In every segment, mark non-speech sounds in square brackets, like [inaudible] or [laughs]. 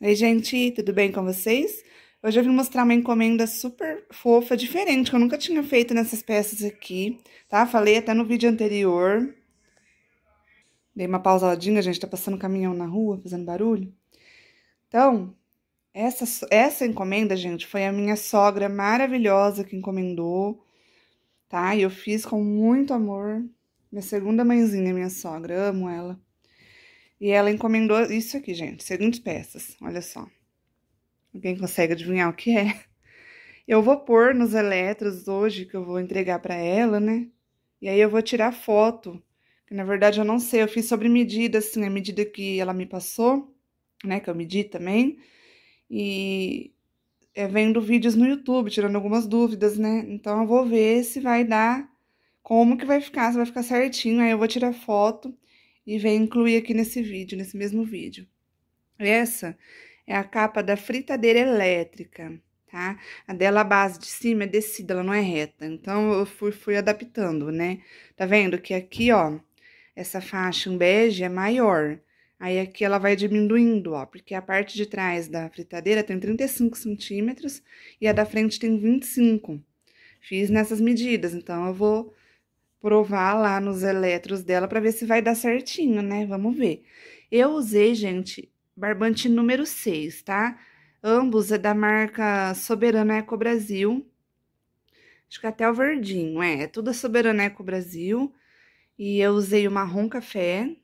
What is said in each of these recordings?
Oi, gente, tudo bem com vocês? Hoje eu vim mostrar uma encomenda super fofa, diferente, que eu nunca tinha feito nessas peças aqui, tá? Falei até no vídeo anterior. Dei uma pausadinha, gente, tá passando caminhão na rua, fazendo barulho. Então, essa, essa encomenda, gente, foi a minha sogra maravilhosa que encomendou, tá? E eu fiz com muito amor. Minha segunda mãezinha, minha sogra, amo ela. E ela encomendou isso aqui, gente, seguintes peças, olha só. Alguém consegue adivinhar o que é? Eu vou pôr nos eletros hoje, que eu vou entregar para ela, né? E aí eu vou tirar foto, que na verdade eu não sei, eu fiz sobre medida, assim, a medida que ela me passou, né, que eu medi também. E é vendo vídeos no YouTube, tirando algumas dúvidas, né? Então eu vou ver se vai dar, como que vai ficar, se vai ficar certinho, aí eu vou tirar foto e vem incluir aqui nesse vídeo, nesse mesmo vídeo. Essa é a capa da fritadeira elétrica, tá? A dela, a base de cima é descida, ela não é reta. Então, eu fui, fui adaptando, né? Tá vendo que aqui, ó, essa faixa em bege é maior. Aí, aqui ela vai diminuindo, ó, porque a parte de trás da fritadeira tem 35 centímetros e a da frente tem 25. Fiz nessas medidas, então eu vou provar lá nos eletros dela para ver se vai dar certinho, né? Vamos ver. Eu usei, gente, barbante número 6, tá? Ambos é da marca Soberana Eco Brasil. Acho que é até o verdinho, é. É tudo Soberana Eco Brasil. E eu usei o marrom café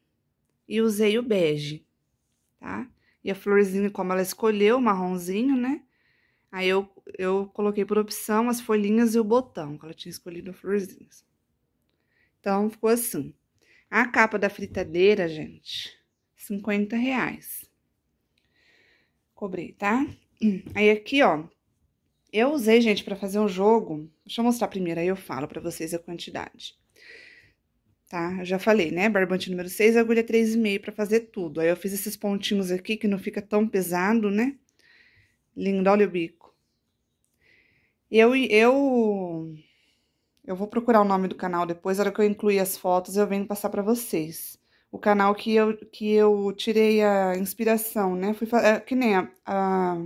e usei o bege, tá? E a florzinha, como ela escolheu, o marronzinho, né? Aí eu, eu coloquei por opção as folhinhas e o botão, que ela tinha escolhido florzinhas. Então, ficou assim. A capa da fritadeira, gente, 50 reais. Cobrei, tá? [clears throat] Aí aqui, ó, eu usei, gente, para fazer um jogo. Deixa eu mostrar primeiro, aí eu falo para vocês a quantidade. Tá? Eu já falei, né? Barbante número 6, agulha 3,5 para fazer tudo. Aí eu fiz esses pontinhos aqui que não fica tão pesado, né? Lindo, olha o bico. Eu, eu eu vou procurar o nome do canal depois, na hora que eu incluir as fotos, eu venho passar para vocês. O canal que eu, que eu tirei a inspiração, né? Fui, é, que nem a, a,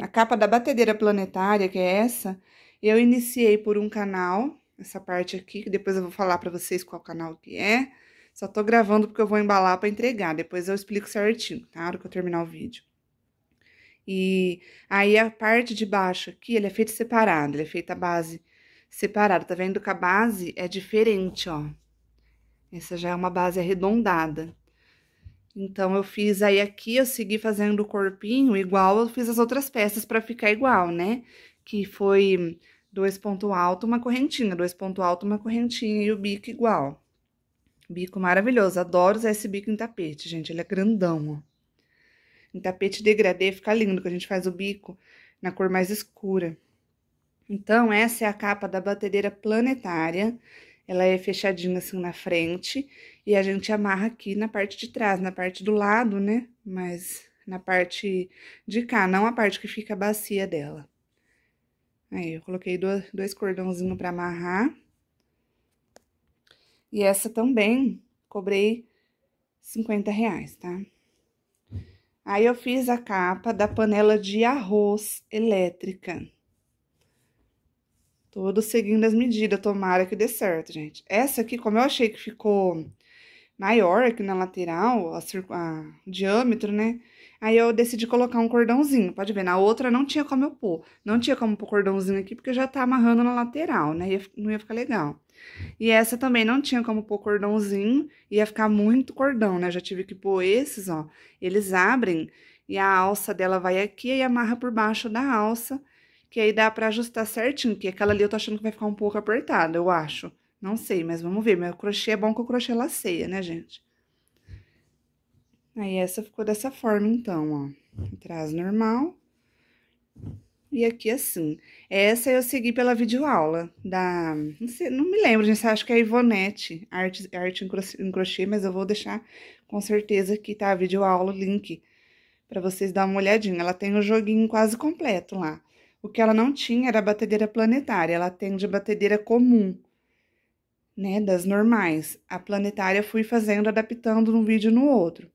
a capa da batedeira planetária, que é essa, eu iniciei por um canal, essa parte aqui, que depois eu vou falar para vocês qual canal que é. Só tô gravando porque eu vou embalar para entregar, depois eu explico certinho, tá? Na hora que eu terminar o vídeo. E aí a parte de baixo aqui, ele é feito separado, ele é feito à base separado. Tá vendo que a base é diferente, ó. Essa já é uma base arredondada. Então, eu fiz aí aqui, eu segui fazendo o corpinho igual eu fiz as outras peças para ficar igual, né? Que foi dois ponto alto, uma correntinha, dois ponto alto, uma correntinha e o bico igual. Bico maravilhoso, adoro usar esse bico em tapete, gente, ele é grandão, ó. Em tapete degradê fica lindo, que a gente faz o bico na cor mais escura. Então, essa é a capa da batedeira planetária. Ela é fechadinha assim na frente e a gente amarra aqui na parte de trás, na parte do lado, né? Mas na parte de cá, não a parte que fica a bacia dela. Aí, eu coloquei dois, dois cordãozinhos para amarrar. E essa também cobrei 50 reais, tá? Aí eu fiz a capa da panela de arroz elétrica. Todo seguindo as medidas, tomara que dê certo, gente. Essa aqui, como eu achei que ficou maior aqui na lateral, a, a diâmetro, né? Aí eu decidi colocar um cordãozinho, pode ver, na outra não tinha como eu pôr. Não tinha como pôr cordãozinho aqui, porque já tá amarrando na lateral, né? Ia, não ia ficar legal. E essa também não tinha como pôr cordãozinho, ia ficar muito cordão, né? já tive que pôr esses, ó. Eles abrem e a alça dela vai aqui e amarra por baixo da alça que aí dá para ajustar certinho, porque aquela ali eu tô achando que vai ficar um pouco apertada, eu acho. Não sei, mas vamos ver. Meu crochê é bom que o crochê laceia, né, gente? Aí, essa ficou dessa forma, então, ó. Atrás normal. E aqui assim. Essa eu segui pela videoaula da... Não, sei, não me lembro, gente. Acho que é a Ivonete, arte, arte em crochê, mas eu vou deixar com certeza aqui, tá? A videoaula, o link, pra vocês dar uma olhadinha. Ela tem o joguinho quase completo lá. O que ela não tinha era a batedeira planetária, ela atende a batedeira comum, né, das normais. A planetária fui fazendo, adaptando um vídeo no outro.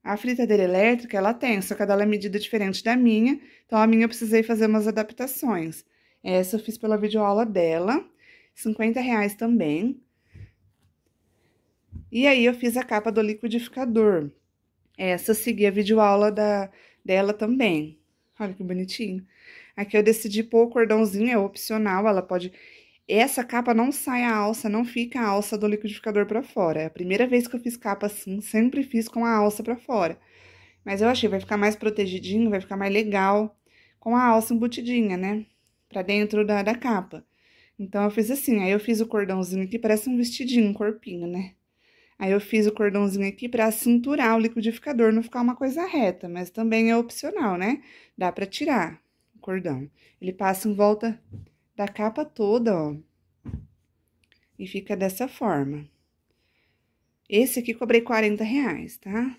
A fritadeira elétrica ela tem, só que ela é medida diferente da minha, então a minha eu precisei fazer umas adaptações. Essa eu fiz pela videoaula dela, 50 reais também. E aí eu fiz a capa do liquidificador. Essa eu segui a videoaula da, dela também. Olha que bonitinho. Aqui eu decidi pôr o cordãozinho, é opcional, ela pode... Essa capa não sai a alça, não fica a alça do liquidificador para fora. É a primeira vez que eu fiz capa assim, sempre fiz com a alça para fora. Mas eu achei, vai ficar mais protegidinho, vai ficar mais legal com a alça embutidinha, né? Pra dentro da, da capa. Então, eu fiz assim, aí eu fiz o cordãozinho aqui, parece um vestidinho, um corpinho, né? Aí eu fiz o cordãozinho aqui pra cinturar o liquidificador, não ficar uma coisa reta, mas também é opcional, né? Dá pra tirar cordão. Ele passa em volta da capa toda, ó. E fica dessa forma. Esse aqui cobrei 40 reais, tá?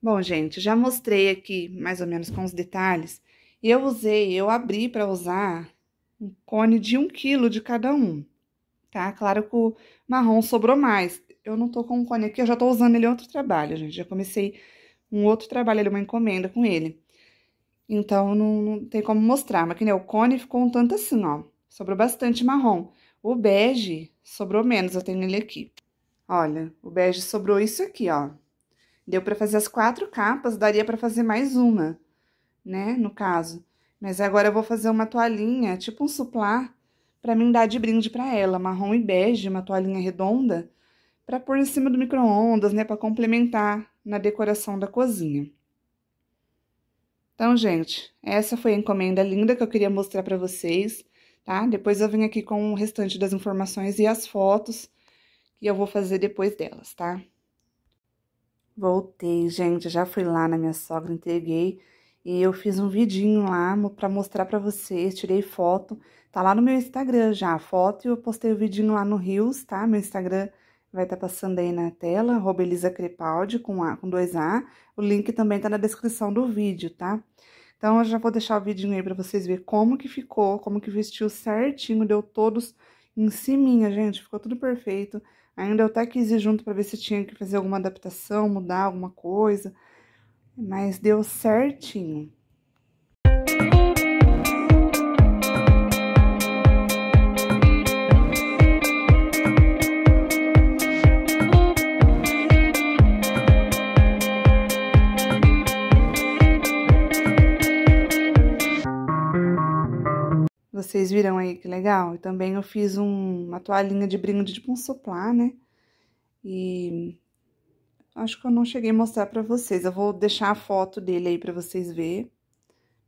Bom, gente, já mostrei aqui mais ou menos com os detalhes. Eu usei, eu abri para usar um cone de um quilo de cada um, tá? Claro que o marrom sobrou mais. Eu não tô com um cone aqui, eu já tô usando ele em outro trabalho, gente. Já comecei um outro trabalho, uma encomenda com ele. Então, não, não tem como mostrar. Mas que nem o cone ficou um tanto assim, ó. Sobrou bastante marrom. O bege sobrou menos, eu tenho ele aqui. Olha, o bege sobrou isso aqui, ó. Deu para fazer as quatro capas, daria para fazer mais uma, né, no caso. Mas agora eu vou fazer uma toalhinha, tipo um suplá, para mim dar de brinde para ela, marrom e bege, uma toalhinha redonda, para pôr em cima do micro-ondas, né, para complementar na decoração da cozinha. Então, gente, essa foi a encomenda linda que eu queria mostrar para vocês, tá? Depois eu venho aqui com o restante das informações e as fotos que eu vou fazer depois delas, tá? Voltei, gente, já fui lá na minha sogra, entreguei e eu fiz um vidinho lá para mostrar para vocês, tirei foto, tá lá no meu Instagram já a foto e eu postei o vidinho lá no Rios, tá? Meu Instagram vai estar tá passando aí na tela, Robelisa Crepaldi, com, a, com dois A. O link também tá na descrição do vídeo, tá? Então, eu já vou deixar o vídeo aí pra vocês verem como que ficou, como que vestiu certinho, deu todos em cima, gente, ficou tudo perfeito. Ainda eu até quis ir junto pra ver se tinha que fazer alguma adaptação, mudar alguma coisa, mas deu certinho. que legal. E também eu fiz um, uma toalhinha de brinde, tipo um soplá, né? E acho que eu não cheguei a mostrar pra vocês. Eu vou deixar a foto dele aí pra vocês verem,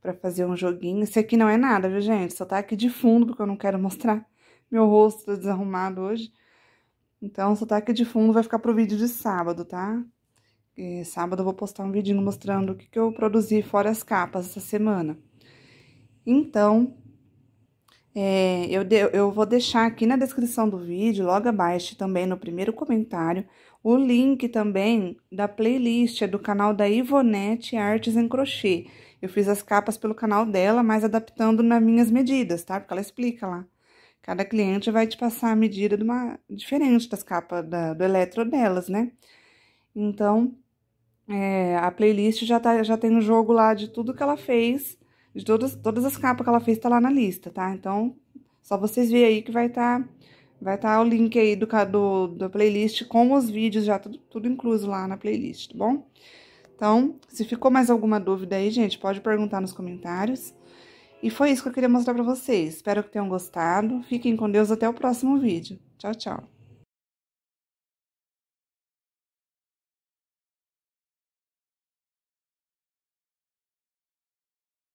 pra fazer um joguinho. Esse aqui não é nada, viu, gente? Só tá aqui de fundo, porque eu não quero mostrar [laughs] meu rosto desarrumado hoje. Então, só tá aqui de fundo, vai ficar pro vídeo de sábado, tá? E sábado eu vou postar um vidinho mostrando o que, que eu produzi fora as capas essa semana. Então, é, eu, de, eu vou deixar aqui na descrição do vídeo, logo abaixo também no primeiro comentário, o link também da playlist é do canal da Ivonete Artes em Crochê. Eu fiz as capas pelo canal dela, mas adaptando nas minhas medidas, tá? Porque ela explica lá. Cada cliente vai te passar a medida de uma, diferente das capas da, do eletro delas, né? Então, é, a playlist já, tá, já tem o um jogo lá de tudo que ela fez de todas, todas as capas que ela fez, tá lá na lista, tá? Então, só vocês verem aí que vai tá, vai tá o link aí do, do, da playlist com os vídeos já, tudo, tudo incluso lá na playlist, tá bom? Então, se ficou mais alguma dúvida aí, gente, pode perguntar nos comentários. E foi isso que eu queria mostrar pra vocês. Espero que tenham gostado. Fiquem com Deus até o próximo vídeo. Tchau, tchau.